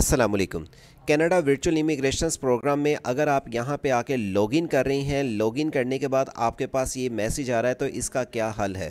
अस्सलाम वालेकुम Canada virtual immigration programme में अगर आप यहां पे आके लॉगिन कर रही हैं लॉगिन करने के बाद आपके पास ये मैसेज आ रहा है तो इसका क्या हल है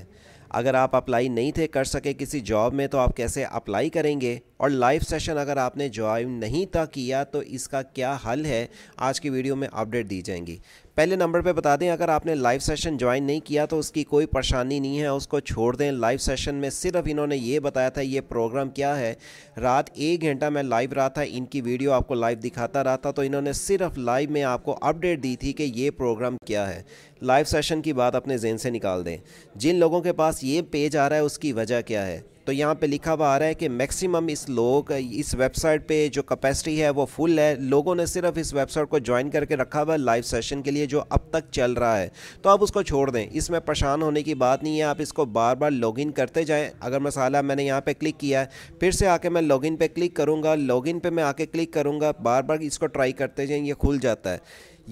अगर आप अप्लाई नहीं थे कर सके किसी जॉब में तो आप कैसे अप्लाई करेंगे और लाइव सेशन अगर आपने ज्वाइन नहीं था किया तो इसका क्या हल है आज की वीडियो में अपडेट दी जाएंगी पहले नंबर पे बता दें अगर आपने लाइव सेशन ज्वाइन नहीं किया तो उसकी कोई परेशानी नहीं है उसको छोड़ दें लाइव सेशन में सिर्फ इन्होंने ये बताया था ये प्रोग्राम क्या है रात एक घंटा मैं लाइव रहा था इनकी वीडियो आपको लाइव दिखाता रहा था तो इन्होंने सिर्फ लाइव में आपको अपडेट दी थी कि ये प्रोग्राम क्या है लाइव सेशन की बात अपने जेन से निकाल दें जिन लोगों के पास ये पेज आ रहा है उसकी वजह क्या है तो यहाँ पे लिखा हुआ आ रहा है कि मैक्सिमम इस लोग इस वेबसाइट पे जो कैपेसिटी है वो फुल है लोगों ने सिर्फ इस वेबसाइट को ज्वाइन करके रखा हुआ है लाइव सेशन के लिए जो अब तक चल रहा है तो आप उसको छोड़ दें इसमें परेशान होने की बात नहीं है आप इसको बार बार लॉगिन करते जाएं अगर मसाला मैंने यहाँ पर क्लिक किया है फिर से आके मैं लॉगिन पर क्लिक करूँगा लॉगिन पर मैं आके क्लिक करूँगा बार बार इसको ट्राई करते जाएँ ये खुल जाता है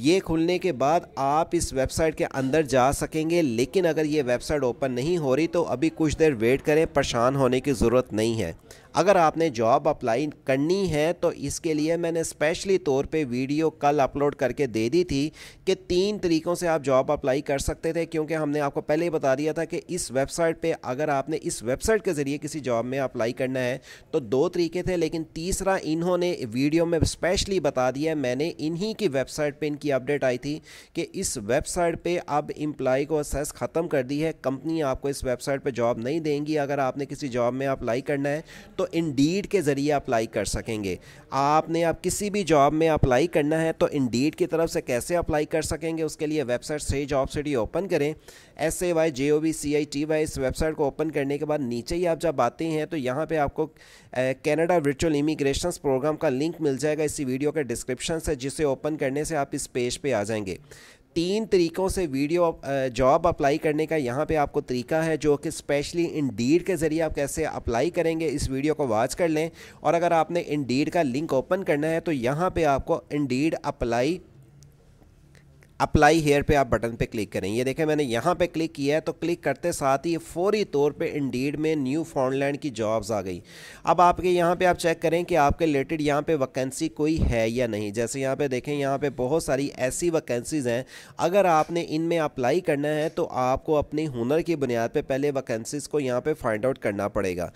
ये खुलने के बाद आप इस वेबसाइट के अंदर जा सकेंगे लेकिन अगर ये वेबसाइट ओपन नहीं हो रही तो अभी कुछ देर वेट करें परेशान होने की ज़रूरत नहीं है अगर आपने जॉब अप्लाई करनी है तो इसके लिए मैंने स्पेशली तौर पे वीडियो कल अपलोड करके दे दी थी कि तीन तरीक़ों से आप जॉब अप्लाई कर सकते थे क्योंकि हमने आपको पहले ही बता दिया था कि इस वेबसाइट पे अगर आपने इस वेबसाइट के ज़रिए किसी जॉब में अप्लाई करना है तो दो तरीके थे लेकिन तीसरा इन्होंने वीडियो में स्पेशली बता दिया मैंने इन्हीं की वेबसाइट पर इनकी अपडेट आई थी कि इस वेबसाइट पर अब इम्प्लाई को असेस ख़त्म कर दी है कंपनी आपको इस वेबसाइट पर जॉब नहीं देंगी अगर आपने किसी जॉब में अप्लाई करना है तो इंडीड के ज़रिए अप्लाई कर सकेंगे आपने आप किसी भी जॉब में अप्लाई करना है तो इंडीड की तरफ से कैसे अप्लाई कर सकेंगे उसके लिए वेबसाइट से जॉब सिटी ओपन करें S A Y J O B C I T Y इस वेबसाइट को ओपन करने के बाद नीचे ही आप जब आते हैं तो यहाँ पर आपको कैनेडा वर्चुअल इमिग्रेशन प्रोग्राम का लिंक मिल जाएगा इसी वीडियो के डिस्क्रिप्शन से जिसे ओपन करने से आप इस पेज पर पे आ जाएंगे तीन तरीक़ों से वीडियो जॉब अप्लाई करने का यहाँ पे आपको तरीका है जो कि स्पेशली इन डीड के ज़रिए आप कैसे अप्लाई करेंगे इस वीडियो को वॉच कर लें और अगर आपने इन का लिंक ओपन करना है तो यहाँ पे आपको indeed apply apply here पे आप बटन पे क्लिक करें ये देखें मैंने यहाँ पे क्लिक किया है तो क्लिक करते साथ ही फौरी तौर पे इंडीड में न्यू फाउंडलैंड की जॉब्स आ गई अब आपके यहाँ पे आप चेक करें कि आपके रिलेटेड यहाँ पे वैकेंसी कोई है या नहीं जैसे यहाँ पे देखें यहाँ पे बहुत सारी ऐसी वैकेंसीज़ हैं अगर आपने इनमें अप्लाई करना है तो आपको अपनी हुनर की बुनियाद पर पहले वैकेंसीज़ को यहाँ पर फाइंड आउट करना पड़ेगा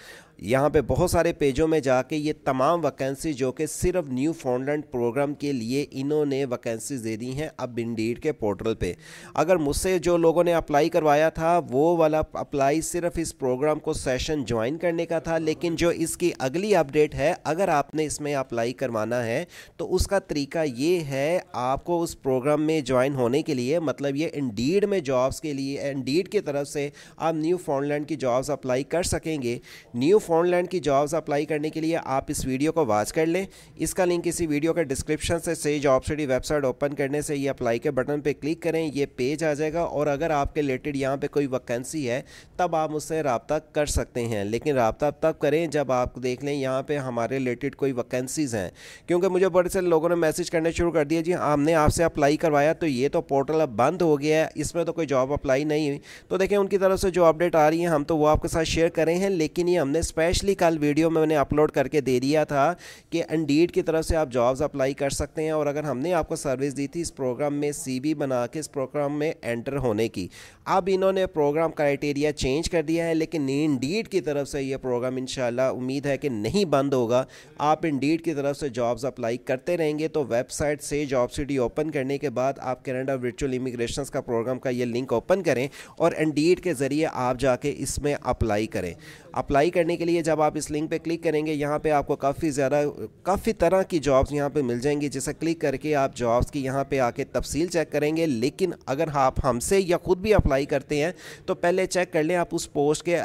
यहाँ पे बहुत सारे पेजों में जाके ये तमाम वैकेंसी जो कि सिर्फ न्यू फाउंडलैंड प्रोग्राम के लिए इन्होंने वैकेंसी दे दी हैं अब इंडीड के पोर्टल पे अगर मुझसे जो लोगों ने अप्लाई करवाया था वो वाला अप्लाई सिर्फ इस प्रोग्राम को सेशन ज्वाइन करने का था लेकिन जो इसकी अगली अपडेट है अगर आपने इसमें अप्लाई करवाना है तो उसका तरीका ये है आपको उस प्रोग्राम में ज्वाइन होने के लिए मतलब ये इंडीड में जॉब्स के लिए इंडीड की तरफ से आप न्यू फाउंडलैंड की जॉब्स अप्लाई कर सकेंगे न्यू लैंड की जॉब्स अप्लाई करने के लिए आप इस वीडियो को वॉच कर लें इसका लिंक इसी वीडियो के डिस्क्रिप्शन से सही जॉब स्टडी वेबसाइट ओपन करने से ये अप्लाई के बटन पर क्लिक करें ये पेज आ जाएगा और अगर आपके रिलेटेड यहाँ पर कोई वैकेंसी है तब आप उससे रबता कर सकते हैं लेकिन रबता तब करें जब आप देख लें यहाँ पर हमारे रिलेटेड कोई वैकेंसीज़ हैं क्योंकि मुझे बड़े सारे लोगों ने मैसेज करने शुरू कर दिया जी हमने आपसे अप्लाई करवाया तो ये तो पोर्टल अब बंद हो गया है इसमें तो कोई जॉब अप्लाई नहीं हुई तो देखें उनकी तरफ से जो अपडेट आ रही है हम तो वो आपके साथ शेयर करें हैं लेकिन ये हमने स्पेशली कल वीडियो में मैंने अपलोड करके दे दिया था कि इंडीड की तरफ से आप जॉब्स अप्लाई कर सकते हैं और अगर हमने आपको सर्विस दी थी इस प्रोग्राम में सी बना के इस प्रोग्राम में एंटर होने की अब इन्होंने प्रोग्राम क्राइटेरिया चेंज कर दिया है लेकिन इंडीड की तरफ से यह प्रोग्राम इन उम्मीद है कि नहीं बंद होगा आप इंडीड की तरफ से जॉब्स अप्लाई करते रहेंगे तो वेबसाइट से जॉब सिटी ओपन करने के बाद आप कैनेडा वर्चुअल इमिग्रेशन का प्रोग्राम का ये लिंक ओपन करें और इंडीड के ज़रिए आप जाके इसमें अप्लाई करें अप्लाई करने के लिए लिए जब आप इस लिंक पे क्लिक करेंगे यहाँ पे आपको काफ़ी ज़्यादा काफ़ी तरह की जॉब्स यहाँ पे मिल जाएंगी जिसे क्लिक करके आप जॉब्स की यहाँ पे आके तफसील चेक करेंगे लेकिन अगर आप हमसे या ख़ुद भी अप्लाई करते हैं तो पहले चेक कर लें आप उस पोस्ट के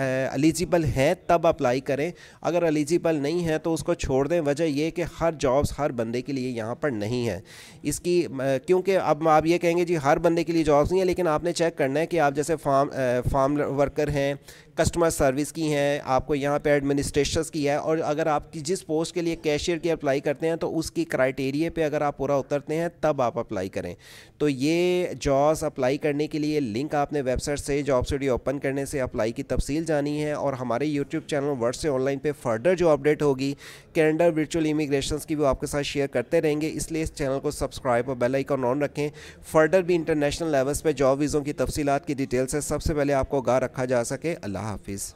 एलिजिबल हैं तब अप्लाई करें अगर एलिजिबल नहीं है तो उसको छोड़ दें वजह यह कि हर जॉब्स हर बंदे के लिए यहाँ पर नहीं है इसकी क्योंकि अब आप ये कहेंगे जी हर बंदे के लिए जॉब्स नहीं है लेकिन आपने चेक करना है कि आप जैसे फार्म फार्म वर्कर हैं कस्टमर सर्विस की हैं आप आपको यहाँ पे एडमिनिस्ट्रेशन की है और अगर आपकी जिस पोस्ट के लिए कैशियर की अप्लाई करते हैं तो उसकी क्राइटेरिया पे अगर आप पूरा उतरते हैं तब आप अप्लाई करें तो ये जॉब्स अप्लाई करने के लिए लिंक आपने वेबसाइट से जॉब स्टूडियो ओपन करने से अप्लाई की तफसील जानी है और हमारे यूट्यूब चैनल वर्ड से ऑनलाइन पर फर्दर जो अपडेट होगी कैलेंडर वर्चुअल इमिग्रेशन की भी आपके साथ शेयर करते रहेंगे इसलिए इस चैनल को सब्सक्राइब और बेल आइकॉन ऑन रखें फर्दर भी इंटरनेशनल लेवल्स पर जॉब वीज़ों की तफसीत की डिटेल से सबसे पहले आपको गा रखा जा सके अल्लाह हाफिज़